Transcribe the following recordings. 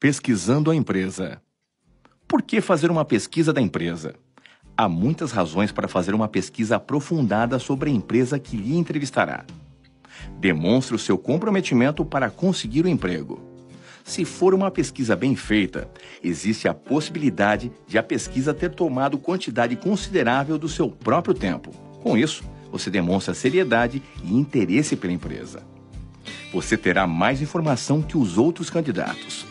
Pesquisando a empresa. Por que fazer uma pesquisa da empresa? Há muitas razões para fazer uma pesquisa aprofundada sobre a empresa que lhe entrevistará. Demonstre o seu comprometimento para conseguir o emprego. Se for uma pesquisa bem feita, existe a possibilidade de a pesquisa ter tomado quantidade considerável do seu próprio tempo. Com isso, você demonstra seriedade e interesse pela empresa. Você terá mais informação que os outros candidatos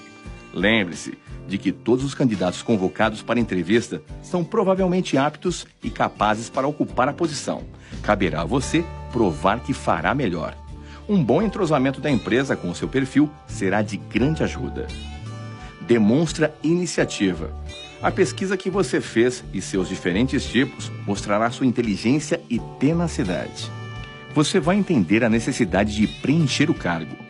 Lembre-se de que todos os candidatos convocados para entrevista são provavelmente aptos e capazes para ocupar a posição. Caberá a você provar que fará melhor. Um bom entrosamento da empresa com o seu perfil será de grande ajuda. Demonstra iniciativa. A pesquisa que você fez e seus diferentes tipos mostrará sua inteligência e tenacidade. Você vai entender a necessidade de preencher o cargo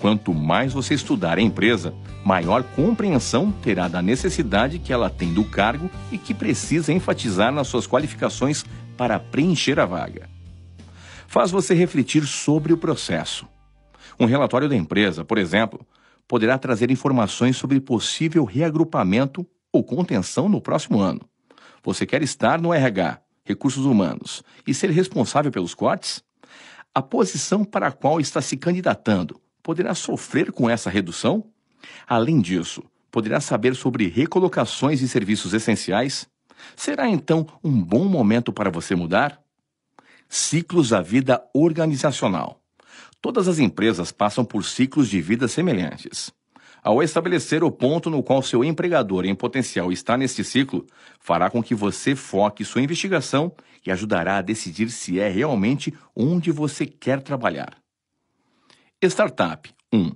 Quanto mais você estudar a empresa, maior compreensão terá da necessidade que ela tem do cargo e que precisa enfatizar nas suas qualificações para preencher a vaga. Faz você refletir sobre o processo. Um relatório da empresa, por exemplo, poderá trazer informações sobre possível reagrupamento ou contenção no próximo ano. Você quer estar no RH, recursos humanos, e ser responsável pelos cortes? A posição para a qual está se candidatando poderá sofrer com essa redução? Além disso, poderá saber sobre recolocações e serviços essenciais? Será então um bom momento para você mudar? Ciclos da vida organizacional. Todas as empresas passam por ciclos de vida semelhantes. Ao estabelecer o ponto no qual seu empregador em potencial está neste ciclo, fará com que você foque sua investigação e ajudará a decidir se é realmente onde você quer trabalhar. Startup 1. Um.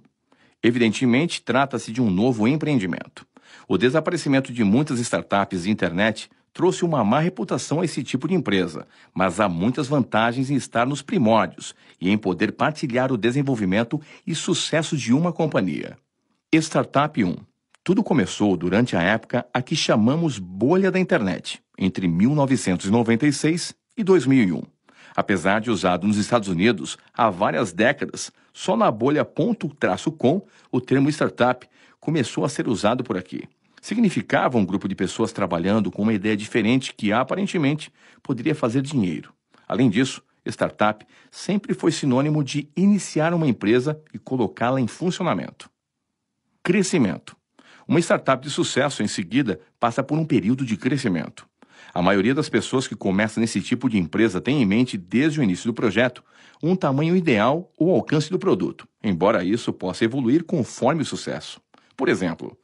Evidentemente, trata-se de um novo empreendimento. O desaparecimento de muitas startups de internet trouxe uma má reputação a esse tipo de empresa, mas há muitas vantagens em estar nos primórdios e em poder partilhar o desenvolvimento e sucesso de uma companhia. Startup 1. Tudo começou durante a época a que chamamos bolha da internet, entre 1996 e 2001. Apesar de usado nos Estados Unidos há várias décadas, só na bolha.com o termo startup começou a ser usado por aqui. Significava um grupo de pessoas trabalhando com uma ideia diferente que aparentemente poderia fazer dinheiro. Além disso, startup sempre foi sinônimo de iniciar uma empresa e colocá-la em funcionamento. Crescimento. Uma startup de sucesso, em seguida, passa por um período de crescimento. A maioria das pessoas que começa nesse tipo de empresa tem em mente, desde o início do projeto, um tamanho ideal ou alcance do produto, embora isso possa evoluir conforme o sucesso. Por exemplo,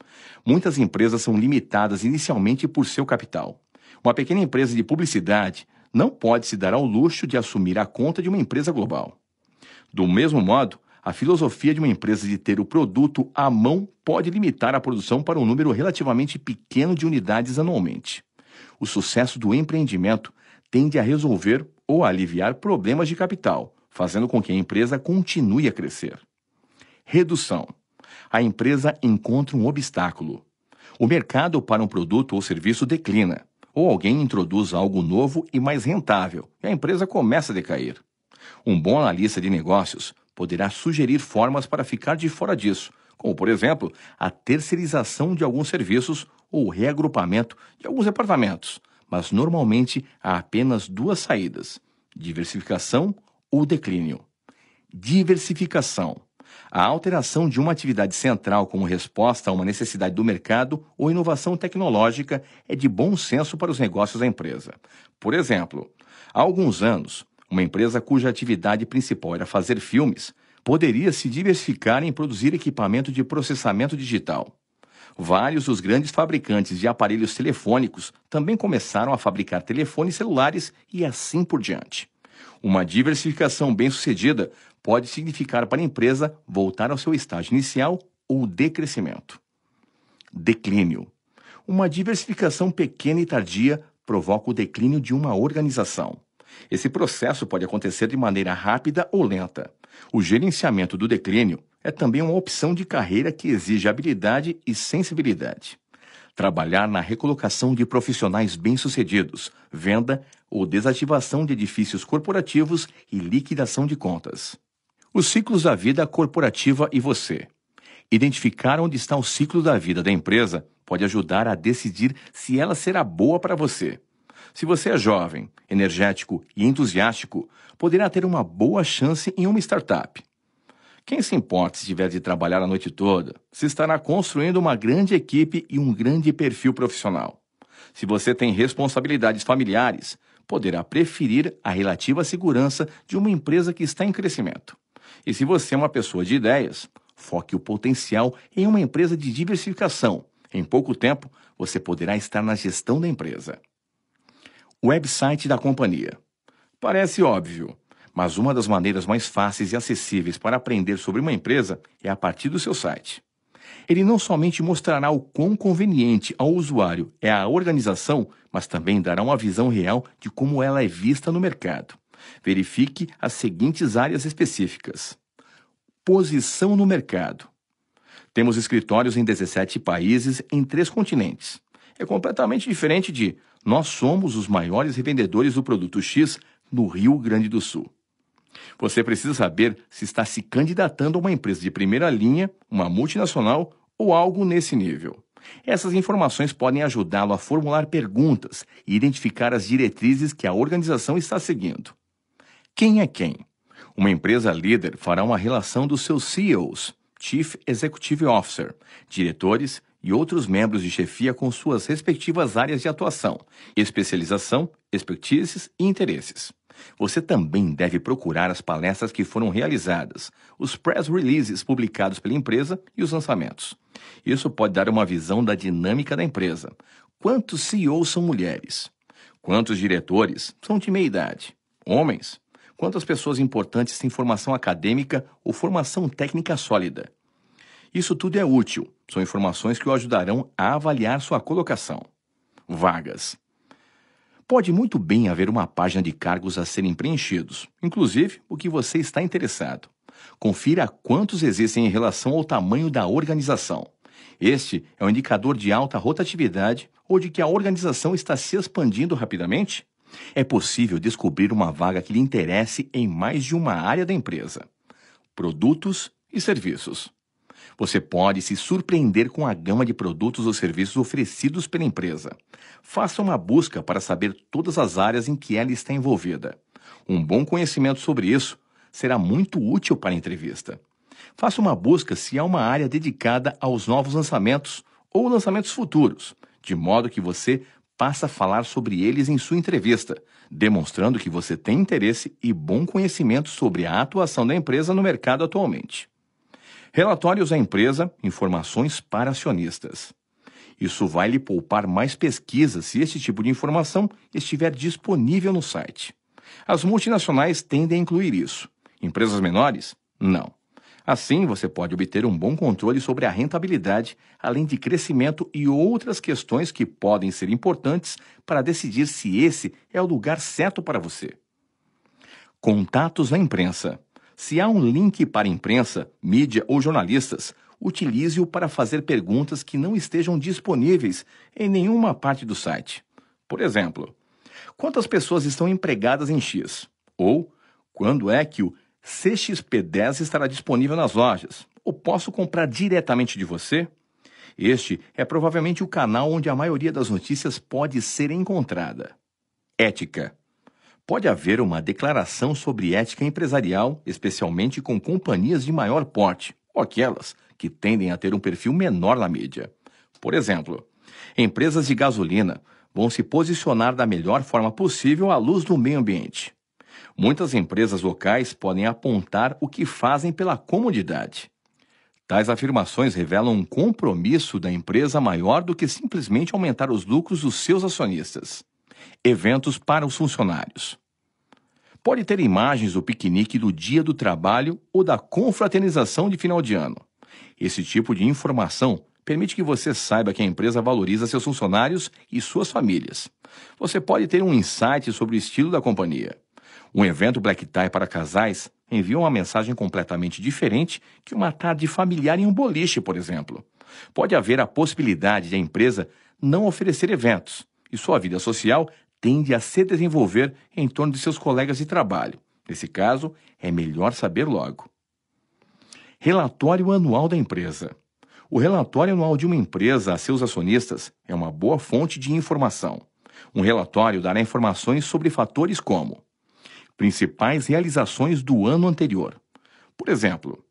muitas empresas são limitadas inicialmente por seu capital. Uma pequena empresa de publicidade não pode se dar ao luxo de assumir a conta de uma empresa global. Do mesmo modo, a filosofia de uma empresa de ter o produto à mão pode limitar a produção para um número relativamente pequeno de unidades anualmente o sucesso do empreendimento tende a resolver ou a aliviar problemas de capital, fazendo com que a empresa continue a crescer. Redução: a empresa encontra um obstáculo. O mercado para um produto ou serviço declina, ou alguém introduz algo novo e mais rentável, e a empresa começa a decair. Um bom analista de negócios poderá sugerir formas para ficar de fora disso, como, por exemplo, a terceirização de alguns serviços ou reagrupamento de alguns departamentos, mas normalmente há apenas duas saídas: diversificação ou declínio. Diversificação. A alteração de uma atividade central como resposta a uma necessidade do mercado ou inovação tecnológica é de bom senso para os negócios da empresa. Por exemplo, há alguns anos, uma empresa cuja atividade principal era fazer filmes poderia se diversificar em produzir equipamento de processamento digital. Vários dos grandes fabricantes de aparelhos telefônicos também começaram a fabricar telefones celulares e assim por diante. Uma diversificação bem-sucedida pode significar para a empresa voltar ao seu estágio inicial ou decrescimento. Declínio. Uma diversificação pequena e tardia provoca o declínio de uma organização. Esse processo pode acontecer de maneira rápida ou lenta. O gerenciamento do declínio é também uma opção de carreira que exige habilidade e sensibilidade. Trabalhar na recolocação de profissionais bem-sucedidos, venda ou desativação de edifícios corporativos e liquidação de contas. Os ciclos da vida corporativa e você. Identificar onde está o ciclo da vida da empresa pode ajudar a decidir se ela será boa para você. Se você é jovem, energético e entusiástico, poderá ter uma boa chance em uma startup. Quem se importa se tiver de trabalhar a noite toda, se estará construindo uma grande equipe e um grande perfil profissional. Se você tem responsabilidades familiares, poderá preferir a relativa segurança de uma empresa que está em crescimento. E se você é uma pessoa de ideias, foque o potencial em uma empresa de diversificação. Em pouco tempo, você poderá estar na gestão da empresa. Website da companhia. Parece óbvio, mas uma das maneiras mais fáceis e acessíveis para aprender sobre uma empresa é a partir do seu site. Ele não somente mostrará o quão conveniente ao usuário é a organização, mas também dará uma visão real de como ela é vista no mercado. Verifique as seguintes áreas específicas: posição no mercado. Temos escritórios em 17 países em três continentes. É completamente diferente de nós somos os maiores revendedores do produto X no Rio Grande do Sul. Você precisa saber se está se candidatando a uma empresa de primeira linha, uma multinacional ou algo nesse nível. Essas informações podem ajudá-lo a formular perguntas e identificar as diretrizes que a organização está seguindo. Quem é quem? Uma empresa líder fará uma relação dos seus CEOs, Chief Executive Officer, diretores e outros membros de chefia com suas respectivas áreas de atuação, especialização, expertises e interesses. Você também deve procurar as palestras que foram realizadas, os press releases publicados pela empresa e os lançamentos. Isso pode dar uma visão da dinâmica da empresa. Quantos CEOs são mulheres? Quantos diretores são de meia idade? Homens? Quantas pessoas importantes têm formação acadêmica ou formação técnica sólida? Isso tudo é útil, são informações que o ajudarão a avaliar sua colocação. Vagas. Pode muito bem haver uma página de cargos a serem preenchidos, inclusive o que você está interessado. Confira quantos existem em relação ao tamanho da organização. Este é um indicador de alta rotatividade ou de que a organização está se expandindo rapidamente? É possível descobrir uma vaga que lhe interesse em mais de uma área da empresa. Produtos e serviços. Você pode se surpreender com a gama de produtos ou serviços oferecidos pela empresa. Faça uma busca para saber todas as áreas em que ela está envolvida. Um bom conhecimento sobre isso será muito útil para a entrevista. Faça uma busca se há uma área dedicada aos novos lançamentos ou lançamentos futuros, de modo que você possa a falar sobre eles em sua entrevista, demonstrando que você tem interesse e bom conhecimento sobre a atuação da empresa no mercado atualmente. Relatórios à empresa, informações para acionistas. Isso vai lhe poupar mais pesquisas se este tipo de informação estiver disponível no site. As multinacionais tendem a incluir isso. Empresas menores? Não. Assim, você pode obter um bom controle sobre a rentabilidade, além de crescimento e outras questões que podem ser importantes para decidir se esse é o lugar certo para você. Contatos na imprensa. Se há um link para imprensa, mídia ou jornalistas, utilize-o para fazer perguntas que não estejam disponíveis em nenhuma parte do site. Por exemplo, quantas pessoas estão empregadas em X? Ou quando é que o CXP10 estará disponível nas lojas? Ou posso comprar diretamente de você? Este é provavelmente o canal onde a maioria das notícias pode ser encontrada. Ética pode haver uma declaração sobre ética empresarial, especialmente com companhias de maior porte, ou aquelas que tendem a ter um perfil menor na mídia. Por exemplo, empresas de gasolina vão se posicionar da melhor forma possível à luz do meio ambiente. Muitas empresas locais podem apontar o que fazem pela comodidade. Tais afirmações revelam um compromisso da empresa maior do que simplesmente aumentar os lucros dos seus acionistas eventos para os funcionários. Pode ter imagens do piquenique do dia do trabalho ou da confraternização de final de ano. Esse tipo de informação permite que você saiba que a empresa valoriza seus funcionários e suas famílias. Você pode ter um insight sobre o estilo da companhia. Um evento black tie para casais envia uma mensagem completamente diferente que uma tarde familiar em um boliche, por exemplo. Pode haver a possibilidade de a empresa não oferecer eventos, e sua vida social tende a se desenvolver em torno de seus colegas de trabalho. Nesse caso, é melhor saber logo. Relatório anual da empresa. O relatório anual de uma empresa a seus acionistas é uma boa fonte de informação. Um relatório dará informações sobre fatores como principais realizações do ano anterior. Por exemplo,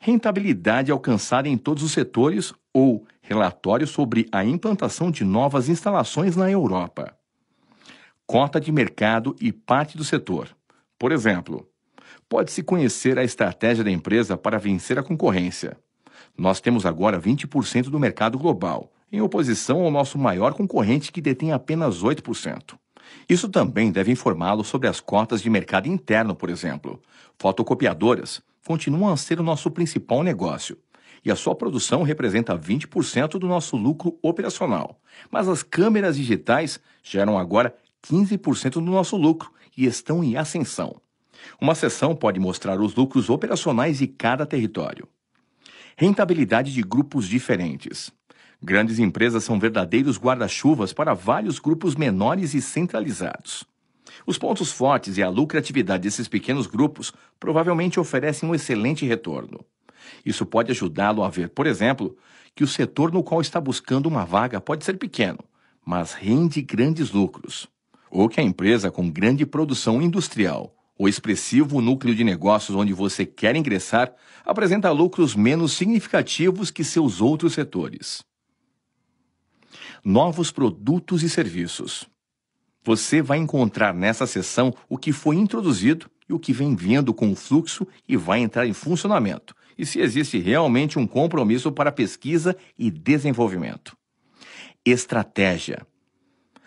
rentabilidade alcançada em todos os setores ou relatório sobre a implantação de novas instalações na Europa. Cota de mercado e parte do setor. Por exemplo, pode-se conhecer a estratégia da empresa para vencer a concorrência. Nós temos agora 20% do mercado global, em oposição ao nosso maior concorrente que detém apenas 8%. Isso também deve informá-lo sobre as cotas de mercado interno, por exemplo, fotocopiadoras, continuam a ser o nosso principal negócio. E a sua produção representa 20% do nosso lucro operacional. Mas as câmeras digitais geram agora 15% do nosso lucro e estão em ascensão. Uma seção pode mostrar os lucros operacionais de cada território. Rentabilidade de grupos diferentes. Grandes empresas são verdadeiros guarda-chuvas para vários grupos menores e centralizados. Os pontos fortes e a lucratividade desses pequenos grupos provavelmente oferecem um excelente retorno. Isso pode ajudá-lo a ver, por exemplo, que o setor no qual está buscando uma vaga pode ser pequeno, mas rende grandes lucros. Ou que a empresa com grande produção industrial ou expressivo núcleo de negócios onde você quer ingressar apresenta lucros menos significativos que seus outros setores. Novos produtos e serviços. Você vai encontrar nessa sessão o que foi introduzido e o que vem vindo com o fluxo e vai entrar em funcionamento, e se existe realmente um compromisso para pesquisa e desenvolvimento. Estratégia.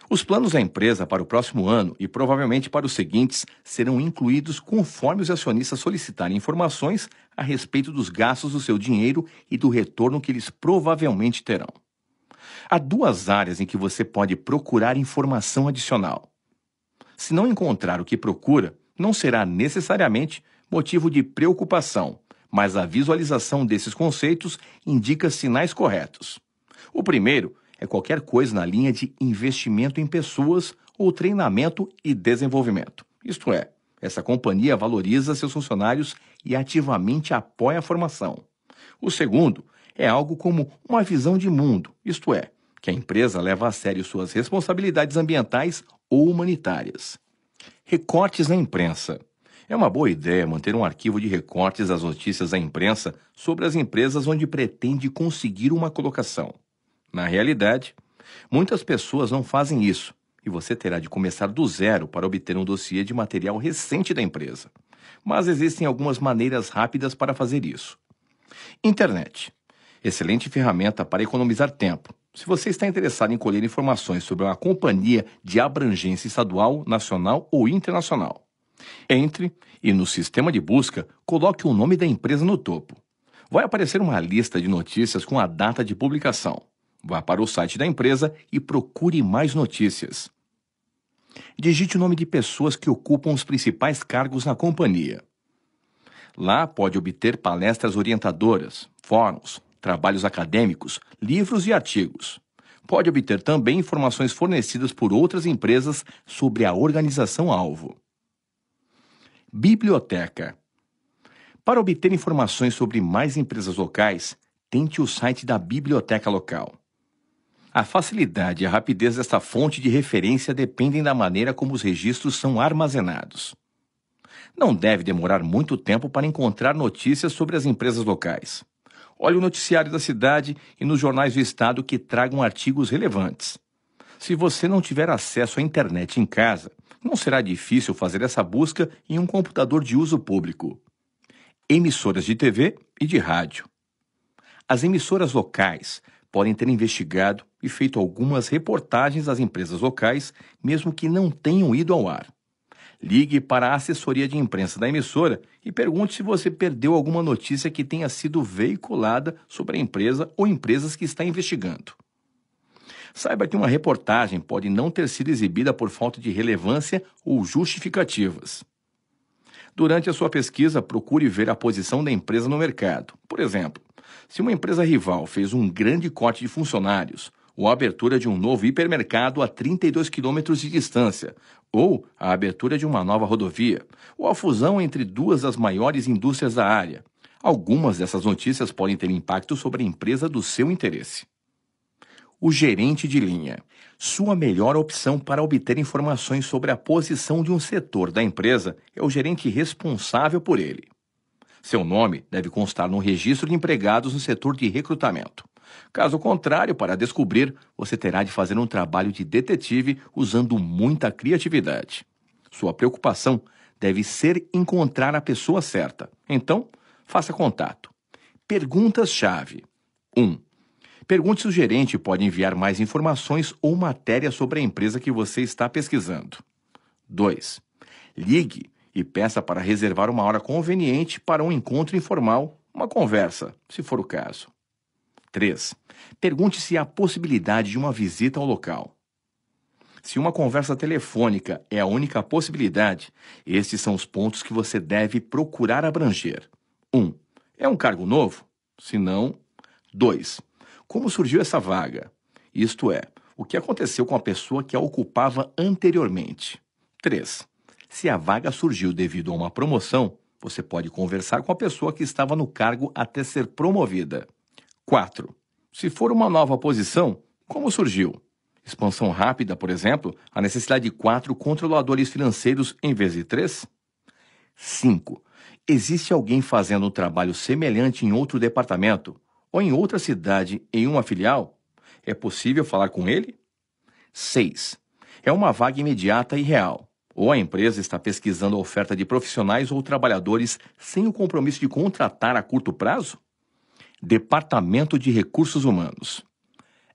Os planos da empresa para o próximo ano e provavelmente para os seguintes serão incluídos conforme os acionistas solicitarem informações a respeito dos gastos do seu dinheiro e do retorno que eles provavelmente terão. Há duas áreas em que você pode procurar informação adicional. Se não encontrar o que procura, não será necessariamente motivo de preocupação, mas a visualização desses conceitos indica sinais corretos. O primeiro é qualquer coisa na linha de investimento em pessoas ou treinamento e desenvolvimento. Isto é, essa companhia valoriza seus funcionários e ativamente apoia a formação. O segundo é algo como uma visão de mundo, isto é, que a empresa leva a sério suas responsabilidades ambientais ou humanitárias. Recortes na imprensa. É uma boa ideia manter um arquivo de recortes das notícias da imprensa sobre as empresas onde pretende conseguir uma colocação. Na realidade, muitas pessoas não fazem isso e você terá de começar do zero para obter um dossiê de material recente da empresa. Mas existem algumas maneiras rápidas para fazer isso. Internet excelente ferramenta para economizar tempo. Se você está interessado em colher informações sobre uma companhia de abrangência estadual, nacional ou internacional, entre e no sistema de busca coloque o nome da empresa no topo. Vai aparecer uma lista de notícias com a data de publicação. Vá para o site da empresa e procure mais notícias. Digite o nome de pessoas que ocupam os principais cargos na companhia. Lá pode obter palestras orientadoras, fóruns, trabalhos acadêmicos, livros e artigos. Pode obter também informações fornecidas por outras empresas sobre a organização-alvo. Biblioteca. Para obter informações sobre mais empresas locais, tente o site da biblioteca local. A facilidade e a rapidez desta fonte de referência dependem da maneira como os registros são armazenados. Não deve demorar muito tempo para encontrar notícias sobre as empresas locais. Olhe o noticiário da cidade e nos jornais do estado que tragam artigos relevantes. Se você não tiver acesso à internet em casa, não será difícil fazer essa busca em um computador de uso público. Emissoras de TV e de rádio. As emissoras locais podem ter investigado e feito algumas reportagens às empresas locais, mesmo que não tenham ido ao ar. Ligue para a assessoria de imprensa da emissora e pergunte se você perdeu alguma notícia que tenha sido veiculada sobre a empresa ou empresas que está investigando. Saiba que uma reportagem pode não ter sido exibida por falta de relevância ou justificativas. Durante a sua pesquisa, procure ver a posição da empresa no mercado. Por exemplo, se uma empresa rival fez um grande corte de funcionários, ou a abertura de um novo hipermercado a 32 quilômetros de distância, ou a abertura de uma nova rodovia, ou a fusão entre duas das maiores indústrias da área. Algumas dessas notícias podem ter impacto sobre a empresa do seu interesse. O gerente de linha. Sua melhor opção para obter informações sobre a posição de um setor da empresa é o gerente responsável por ele. Seu nome deve constar no registro de empregados no setor de recrutamento. Caso contrário, para descobrir, você terá de fazer um trabalho de detetive usando muita criatividade. Sua preocupação deve ser encontrar a pessoa certa. Então, faça contato. Perguntas-chave: 1. Um, pergunte se o gerente pode enviar mais informações ou matéria sobre a empresa que você está pesquisando. 2. Ligue e peça para reservar uma hora conveniente para um encontro informal, uma conversa, se for o caso. 3. Pergunte se há possibilidade de uma visita ao local. Se uma conversa telefônica é a única possibilidade, estes são os pontos que você deve procurar abranger. 1. Um, é um cargo novo? Se não, 2. Como surgiu essa vaga? Isto é, o que aconteceu com a pessoa que a ocupava anteriormente? 3. Se a vaga surgiu devido a uma promoção, você pode conversar com a pessoa que estava no cargo até ser promovida. 4. Se for uma nova posição, como surgiu? Expansão rápida, por exemplo, a necessidade de quatro controladores financeiros em vez de três? 5. Existe alguém fazendo um trabalho semelhante em outro departamento ou em outra cidade em uma filial? É possível falar com ele? 6. É uma vaga imediata e real. Ou a empresa está pesquisando a oferta de profissionais ou trabalhadores sem o compromisso de contratar a curto prazo? Departamento de Recursos Humanos.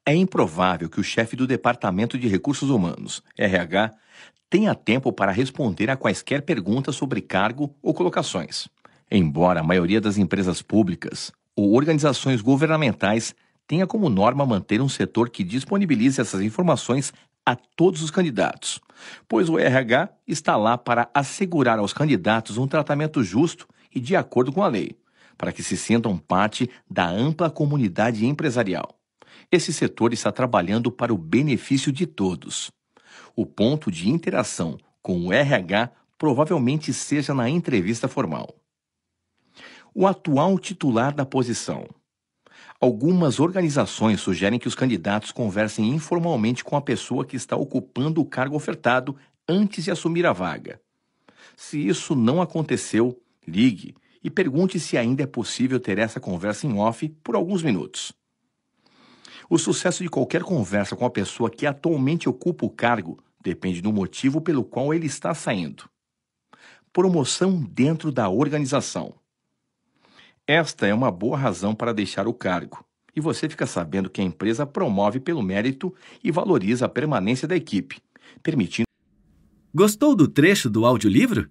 É improvável que o chefe do Departamento de Recursos Humanos, RH, tenha tempo para responder a quaisquer perguntas sobre cargo ou colocações. Embora a maioria das empresas públicas ou organizações governamentais tenha como norma manter um setor que disponibilize essas informações a todos os candidatos, pois o RH está lá para assegurar aos candidatos um tratamento justo e de acordo com a lei para que se sintam parte da ampla comunidade empresarial. Esse setor está trabalhando para o benefício de todos. O ponto de interação com o RH provavelmente seja na entrevista formal. O atual titular da posição. Algumas organizações sugerem que os candidatos conversem informalmente com a pessoa que está ocupando o cargo ofertado antes de assumir a vaga. Se isso não aconteceu, ligue e pergunte se ainda é possível ter essa conversa em off por alguns minutos. O sucesso de qualquer conversa com a pessoa que atualmente ocupa o cargo depende do motivo pelo qual ele está saindo. Promoção dentro da organização. Esta é uma boa razão para deixar o cargo, e você fica sabendo que a empresa promove pelo mérito e valoriza a permanência da equipe, permitindo. Gostou do trecho do audiolivro?